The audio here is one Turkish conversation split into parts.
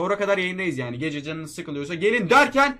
Sonra kadar yayındayız yani. Gece canınız sıkılıyorsa gelin derken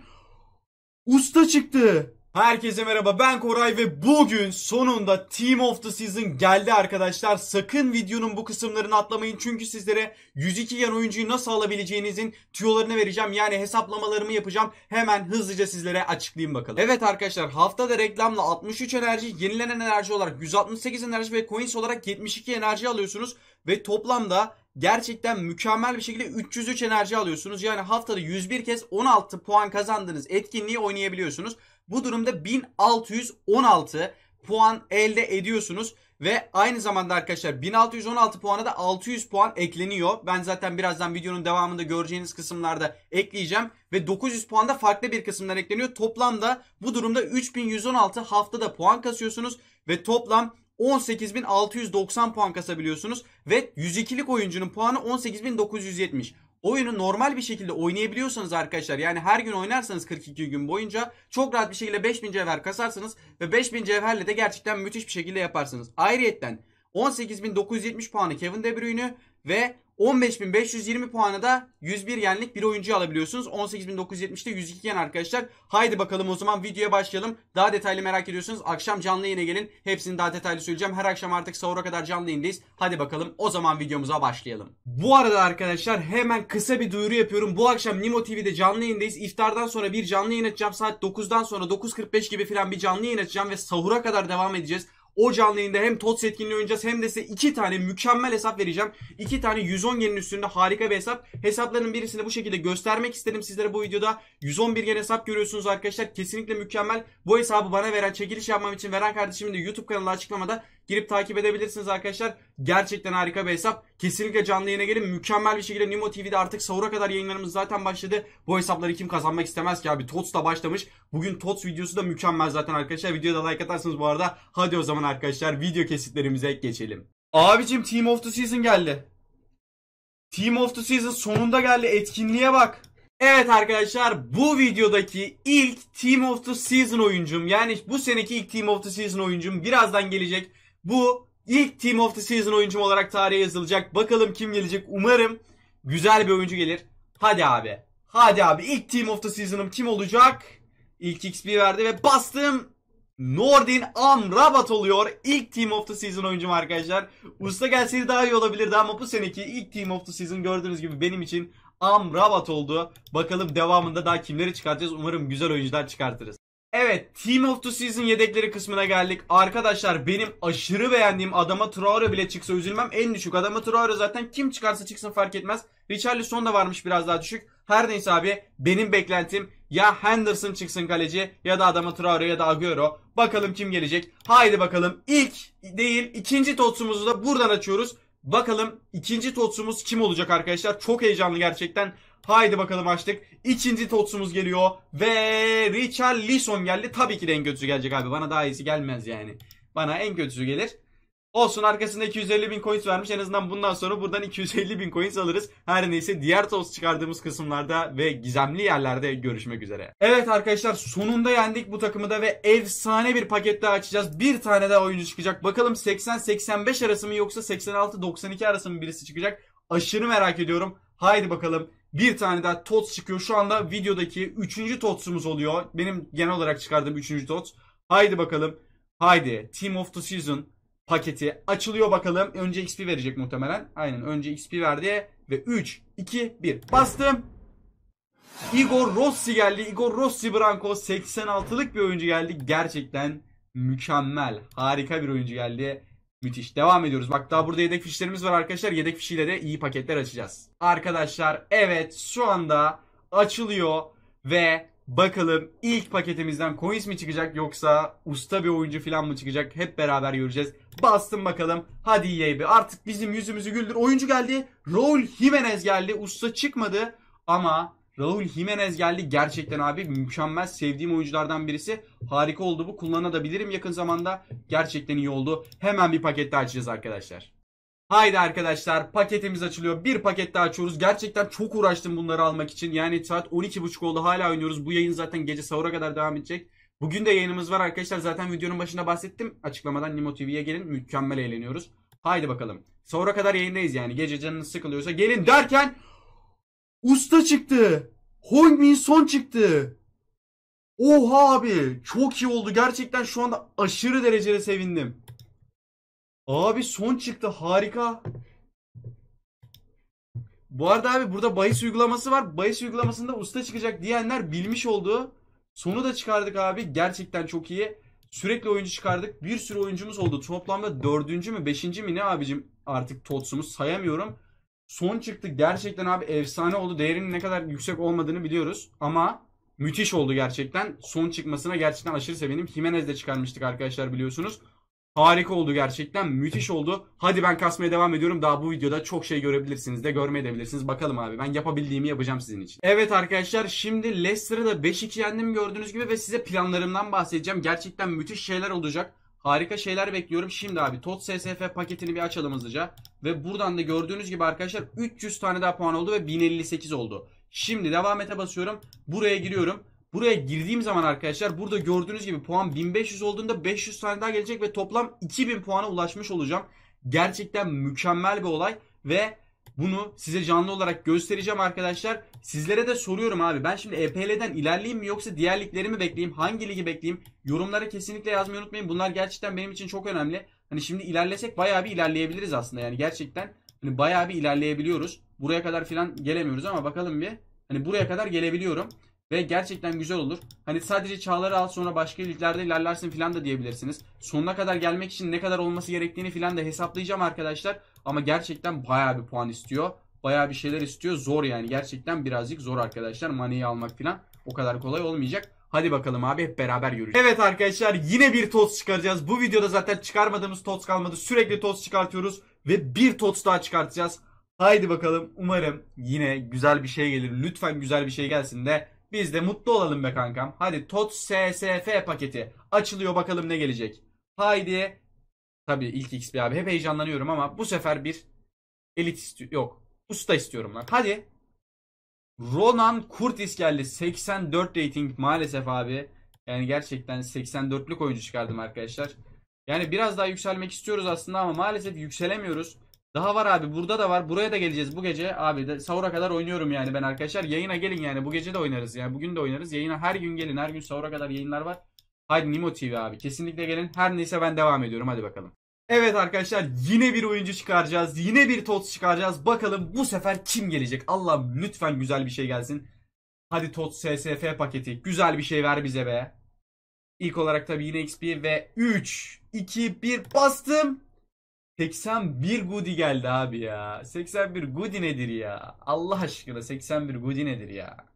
usta çıktı. Herkese merhaba ben Koray ve bugün sonunda Team of the Season geldi arkadaşlar. Sakın videonun bu kısımlarını atlamayın çünkü sizlere 102 yan oyuncuyu nasıl alabileceğinizin tüyolarını vereceğim. Yani hesaplamalarımı yapacağım. Hemen hızlıca sizlere açıklayayım bakalım. Evet arkadaşlar haftada reklamla 63 enerji, yenilenen enerji olarak 168 enerji ve coins olarak 72 enerji alıyorsunuz ve toplamda gerçekten mükemmel bir şekilde 303 enerji alıyorsunuz. Yani haftada 101 kez 16 puan kazandığınız etkinliği oynayabiliyorsunuz. Bu durumda 1616 puan elde ediyorsunuz. Ve aynı zamanda arkadaşlar 1616 puana da 600 puan ekleniyor. Ben zaten birazdan videonun devamında göreceğiniz kısımlarda ekleyeceğim. Ve 900 puan da farklı bir kısımdan ekleniyor. Toplamda bu durumda 3116 haftada puan kasıyorsunuz. Ve toplam 18.690 puan kasabiliyorsunuz ve 102'lik oyuncunun puanı 18.970. Oyunu normal bir şekilde oynayabiliyorsanız arkadaşlar yani her gün oynarsanız 42 gün boyunca çok rahat bir şekilde 5000 cevher kasarsınız ve 5000 cevherle de gerçekten müthiş bir şekilde yaparsınız. Ayrıyetten 18.970 puanı Kevin De Bruyne'ü ve 15.520 puana da 101 yenlik bir oyuncu alabiliyorsunuz. 18.970'te 102 yen arkadaşlar. Haydi bakalım o zaman videoya başlayalım. Daha detaylı merak ediyorsunuz. Akşam canlı yayına gelin. Hepsini daha detaylı söyleyeceğim. Her akşam artık sahura kadar canlı yayındayız. Hadi bakalım o zaman videomuza başlayalım. Bu arada arkadaşlar hemen kısa bir duyuru yapıyorum. Bu akşam Nimo TV'de canlı yayındayız. İftardan sonra bir canlı yayın açacağım. Saat 9'dan sonra 9.45 gibi falan bir canlı yayın açacağım ve sahura kadar devam edeceğiz. O canlı yayında hem TOTS etkinliği oynayacağız hem de size iki tane mükemmel hesap vereceğim. İki tane 110 genin üstünde harika bir hesap. Hesapların birisini bu şekilde göstermek istedim sizlere bu videoda. 111 gen hesap görüyorsunuz arkadaşlar. Kesinlikle mükemmel. Bu hesabı bana veren, çekiliş yapmam için veren kardeşimin de YouTube kanalı açıklamada Girip takip edebilirsiniz arkadaşlar. Gerçekten harika bir hesap. Kesinlikle canlı yayına gelin. Mükemmel bir şekilde Nimo TV'de artık sahura kadar yayınlarımız zaten başladı. Bu hesapları kim kazanmak istemez ki abi. TOTS da başlamış. Bugün TOTS videosu da mükemmel zaten arkadaşlar. Videoya da like atarsanız bu arada. Hadi o zaman arkadaşlar video kesitlerimize geçelim. Abicim Team of the Season geldi. Team of the Season sonunda geldi. Etkinliğe bak. Evet arkadaşlar bu videodaki ilk Team of the Season oyuncum yani bu seneki ilk Team of the Season oyuncum birazdan gelecek. Bu ilk Team of the Season oyuncum olarak tarihe yazılacak. Bakalım kim gelecek. Umarım güzel bir oyuncu gelir. Hadi abi. Hadi abi İlk Team of the Season'ım kim olacak? İlk XP verdi ve bastım. Nordin Amrabat oluyor. İlk Team of the Season oyuncum arkadaşlar. Usta gelseydi daha iyi olabilirdi ama bu seneki ilk Team of the Season gördüğünüz gibi benim için Amrabat oldu. Bakalım devamında daha kimleri çıkartacağız. Umarım güzel oyuncular çıkartırız. Evet Team of the Season yedekleri kısmına geldik. Arkadaşlar benim aşırı beğendiğim adama Traore bile çıksa üzülmem. En düşük adama Traore zaten kim çıkarsa çıksın fark etmez. Richarlison da varmış biraz daha düşük. Her neyse abi benim beklentim ya Henderson çıksın kaleci ya da adama Traore ya da Agüero. Bakalım kim gelecek. Haydi bakalım ilk değil ikinci totsumuzu da buradan açıyoruz. Bakalım ikinci totsumuz kim olacak arkadaşlar. Çok heyecanlı gerçekten. Haydi bakalım açtık. İkinci totsumuz geliyor. Ve Richard Lison geldi. Tabii ki de en kötüsü gelecek abi. Bana daha iyisi gelmez yani. Bana en kötüsü gelir. Olsun arkasında 250 bin coins vermiş. En azından bundan sonra buradan 250 bin coins alırız. Her neyse diğer toz çıkardığımız kısımlarda ve gizemli yerlerde görüşmek üzere. Evet arkadaşlar sonunda yendik bu takımı da ve efsane bir paket daha açacağız. Bir tane daha oyuncu çıkacak. Bakalım 80-85 arası mı yoksa 86-92 arası mı birisi çıkacak. Aşırı merak ediyorum. Haydi bakalım bir tane daha TOTS çıkıyor. Şu anda videodaki 3. TOTS'umuz oluyor. Benim genel olarak çıkardığım 3. TOTS. Haydi bakalım. Haydi. Team of the Season paketi açılıyor bakalım. Önce XP verecek muhtemelen. Aynen önce XP verdi. Ve 3, 2, 1. Bastım. Igor Rossi geldi. Igor Rossi Branco 86'lık bir oyuncu geldi. Gerçekten mükemmel. Harika bir oyuncu geldi. Müthiş. Devam ediyoruz. Bak daha burada yedek fişlerimiz var arkadaşlar. Yedek fişiyle de iyi paketler açacağız. Arkadaşlar evet şu anda açılıyor ve bakalım ilk paketimizden coins mi çıkacak yoksa usta bir oyuncu falan mı çıkacak hep beraber göreceğiz. Bastım bakalım. Hadi EA Artık bizim yüzümüzü güldür. Oyuncu geldi. Raul Jimenez geldi. Usta çıkmadı ama Raul Jimenez geldi. Gerçekten abi mükemmel. Sevdiğim oyunculardan birisi. Harika oldu bu. Kullanabilirim yakın zamanda. Gerçekten iyi oldu. Hemen bir paket daha açacağız arkadaşlar. Haydi arkadaşlar paketimiz açılıyor. Bir paket daha açıyoruz. Gerçekten çok uğraştım bunları almak için. Yani saat 12.30 oldu hala oynuyoruz. Bu yayın zaten gece sahura kadar devam edecek. Bugün de yayınımız var arkadaşlar. Zaten videonun başında bahsettim. Açıklamadan Nimo TV'ye gelin. Mükemmel eğleniyoruz. Haydi bakalım. Sahura kadar yayındayız yani. Gece canınız sıkılıyorsa gelin derken... Usta çıktı. Hong Son çıktı. Oha abi. Çok iyi oldu. Gerçekten şu anda aşırı derecede sevindim. Abi son çıktı. Harika. Bu arada abi burada bahis uygulaması var. Bahis uygulamasında usta çıkacak diyenler bilmiş oldu. Sonu da çıkardık abi. Gerçekten çok iyi. Sürekli oyuncu çıkardık. Bir sürü oyuncumuz oldu. Toplamda dördüncü mü beşinci mi ne abicim artık Tots'umuz sayamıyorum. Son çıktı gerçekten abi efsane oldu. Değerinin ne kadar yüksek olmadığını biliyoruz. Ama müthiş oldu gerçekten. Son çıkmasına gerçekten aşırı sevindim. Jimenez de çıkarmıştık arkadaşlar biliyorsunuz. Harika oldu gerçekten. Müthiş oldu. Hadi ben kasmaya devam ediyorum. Daha bu videoda çok şey görebilirsiniz de görmeye de bilirsiniz Bakalım abi ben yapabildiğimi yapacağım sizin için. Evet arkadaşlar şimdi Leicester'ı da 5-2 yendim gördüğünüz gibi ve size planlarımdan bahsedeceğim. Gerçekten müthiş şeyler olacak. Harika şeyler bekliyorum. Şimdi abi TOT SSF paketini bir açalım hızlıca. Ve buradan da gördüğünüz gibi arkadaşlar 300 tane daha puan oldu ve 1058 oldu. Şimdi devam ete basıyorum. Buraya giriyorum. Buraya girdiğim zaman arkadaşlar burada gördüğünüz gibi puan 1500 olduğunda 500 tane daha gelecek ve toplam 2000 puana ulaşmış olacağım. Gerçekten mükemmel bir olay ve bunu size canlı olarak göstereceğim arkadaşlar. Sizlere de soruyorum abi. Ben şimdi EPL'den ilerleyeyim mi yoksa diğer liglerimi bekleyeyim? Hangi ligi bekleyeyim? Yorumlara kesinlikle yazmayı unutmayın. Bunlar gerçekten benim için çok önemli. Hani şimdi ilerlesek bayağı bir ilerleyebiliriz aslında. Yani gerçekten hani bayağı bir ilerleyebiliyoruz. Buraya kadar falan gelemiyoruz ama bakalım bir. Hani buraya kadar gelebiliyorum. Ve gerçekten güzel olur. Hani sadece çağları al sonra başka liglerde ilerlersin falan da diyebilirsiniz. Sonuna kadar gelmek için ne kadar olması gerektiğini falan da hesaplayacağım arkadaşlar. Ama gerçekten baya bir puan istiyor. Baya bir şeyler istiyor. Zor yani. Gerçekten birazcık zor arkadaşlar. Mane'yi almak falan o kadar kolay olmayacak. Hadi bakalım abi hep beraber yürüyeceğiz. Evet arkadaşlar yine bir tots çıkaracağız. Bu videoda zaten çıkarmadığımız tots kalmadı. Sürekli tots çıkartıyoruz ve bir tots daha çıkartacağız. Haydi bakalım umarım yine güzel bir şey gelir. Lütfen güzel bir şey gelsin de biz de mutlu olalım be kankam. Hadi tots SSF paketi açılıyor bakalım ne gelecek. Haydi Tabii ilk XP abi. Hep heyecanlanıyorum ama bu sefer bir elit istiyor. Yok. Usta istiyorum lan. Hadi. Ronan Curtis geldi. 84 rating maalesef abi. Yani gerçekten 84'lük oyuncu çıkardım arkadaşlar. Yani biraz daha yükselmek istiyoruz aslında ama maalesef yükselemiyoruz. Daha var abi burada da var. Buraya da geleceğiz bu gece. Abi de sahura kadar oynuyorum yani ben arkadaşlar. Yayına gelin yani bu gece de oynarız. Yani bugün de oynarız. Yayına her gün gelin. Her gün sahura kadar yayınlar var. Haydi Nimo TV abi. Kesinlikle gelin. Her neyse ben devam ediyorum. Hadi bakalım. Evet arkadaşlar yine bir oyuncu çıkaracağız. Yine bir TOTS çıkaracağız. Bakalım bu sefer kim gelecek? Allah lütfen güzel bir şey gelsin. Hadi TOTS SSF paketi. Güzel bir şey ver bize be. İlk olarak tabii yine XP ve 3, 2, 1 bastım. 81 Goody geldi abi ya. 81 Goody nedir ya? Allah aşkına 81 Goody nedir ya?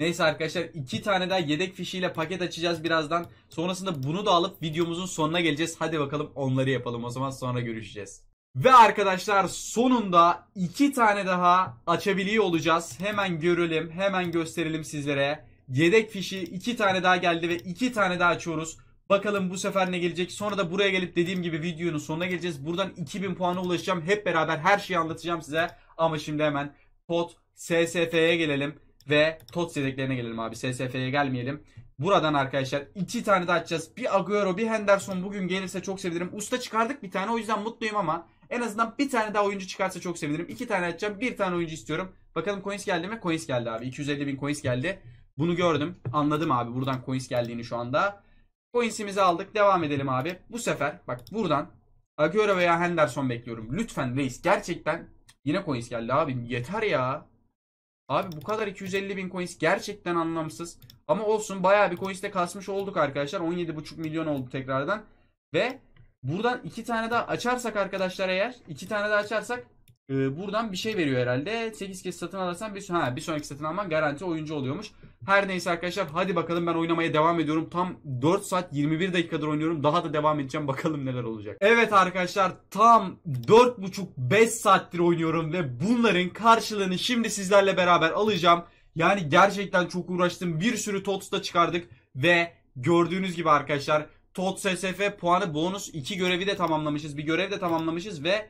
Neyse arkadaşlar iki tane daha yedek fişiyle paket açacağız birazdan. Sonrasında bunu da alıp videomuzun sonuna geleceğiz. Hadi bakalım onları yapalım o zaman sonra görüşeceğiz. Ve arkadaşlar sonunda iki tane daha açabiliyor olacağız. Hemen görelim hemen gösterelim sizlere. Yedek fişi iki tane daha geldi ve iki tane daha açıyoruz. Bakalım bu sefer ne gelecek. Sonra da buraya gelip dediğim gibi videonun sonuna geleceğiz. Buradan 2000 puana ulaşacağım. Hep beraber her şeyi anlatacağım size. Ama şimdi hemen pot SSF'ye gelelim ve TOTS yedeklerine gelelim abi. SSF'ye gelmeyelim. Buradan arkadaşlar iki tane daha açacağız. Bir Agüero bir Henderson bugün gelirse çok sevinirim. Usta çıkardık bir tane o yüzden mutluyum ama en azından bir tane daha oyuncu çıkarsa çok sevinirim. İki tane açacağım bir tane oyuncu istiyorum. Bakalım coins geldi mi? Coins geldi abi. 250 bin coins geldi. Bunu gördüm. Anladım abi buradan coins geldiğini şu anda. Coins'imizi aldık. Devam edelim abi. Bu sefer bak buradan Agüero veya Henderson bekliyorum. Lütfen reis gerçekten yine coins geldi abi. Yeter ya. Abi bu kadar 250 bin coins gerçekten anlamsız. Ama olsun bayağı bir coins de kasmış olduk arkadaşlar. 17,5 milyon oldu tekrardan. Ve buradan iki tane daha açarsak arkadaşlar eğer. iki tane daha açarsak e, buradan bir şey veriyor herhalde. 8 kez satın alırsan bir, ha, bir sonraki satın alman garanti oyuncu oluyormuş. Her neyse arkadaşlar hadi bakalım ben oynamaya devam ediyorum. Tam 4 saat 21 dakikadır oynuyorum. Daha da devam edeceğim bakalım neler olacak. Evet arkadaşlar tam 4,5-5 saattir oynuyorum ve bunların karşılığını şimdi sizlerle beraber alacağım. Yani gerçekten çok uğraştım. Bir sürü TOTS da çıkardık ve gördüğünüz gibi arkadaşlar TOTS SF puanı bonus 2 görevi de tamamlamışız. Bir görev de tamamlamışız ve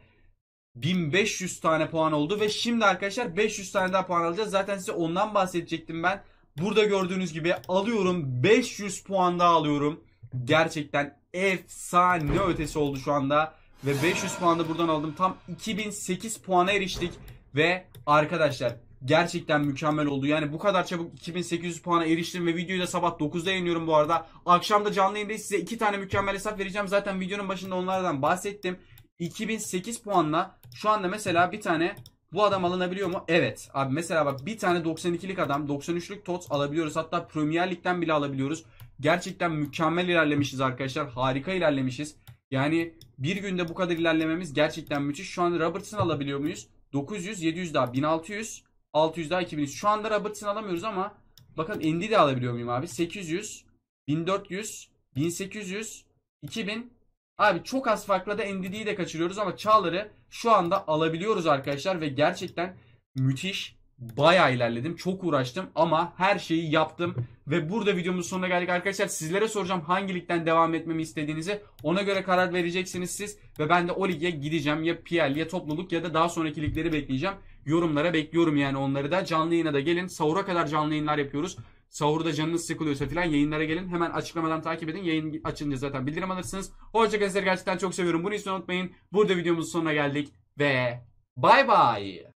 1500 tane puan oldu ve şimdi arkadaşlar 500 tane daha puan alacağız. Zaten size ondan bahsedecektim ben. Burada gördüğünüz gibi alıyorum 500 puan daha alıyorum. Gerçekten efsane ötesi oldu şu anda. Ve 500 puan da buradan aldım. Tam 2008 puana eriştik. Ve arkadaşlar gerçekten mükemmel oldu. Yani bu kadar çabuk 2800 puana eriştim ve videoyu da sabah 9'da yayınlıyorum bu arada. Akşam da canlı yayında size 2 tane mükemmel hesap vereceğim. Zaten videonun başında onlardan bahsettim. 2008 puanla şu anda mesela bir tane bu adam alınabiliyor mu? Evet. Abi mesela bak bir tane 92'lik adam 93'lük TOTS alabiliyoruz. Hatta Premier Lig'den bile alabiliyoruz. Gerçekten mükemmel ilerlemişiz arkadaşlar. Harika ilerlemişiz. Yani bir günde bu kadar ilerlememiz gerçekten müthiş. Şu an Robertson alabiliyor muyuz? 900, 700 daha, 1600, 600 daha, 2000 Şu anda Robertson alamıyoruz ama bakın Endi de alabiliyor muyum abi? 800, 1400, 1800, 2000, Abi çok az farkla da Endidi'yi de kaçırıyoruz ama Çağlar'ı şu anda alabiliyoruz arkadaşlar ve gerçekten müthiş baya ilerledim. Çok uğraştım ama her şeyi yaptım. Ve burada videomuzun sonuna geldik arkadaşlar. Sizlere soracağım hangi ligden devam etmemi istediğinizi. Ona göre karar vereceksiniz siz. Ve ben de o lige gideceğim. Ya PL ya topluluk ya da daha sonraki ligleri bekleyeceğim. Yorumlara bekliyorum yani onları da. Canlı yayına da gelin. Sahura kadar canlı yayınlar yapıyoruz. Sahurda canınız sıkılıyorsa filan yayınlara gelin. Hemen açıklamadan takip edin. Yayın açınca zaten bildirim alırsınız. Hoşçakalın sizleri gerçekten çok seviyorum. Bunu hiç unutmayın. Burada videomuzun sonuna geldik ve bay bay.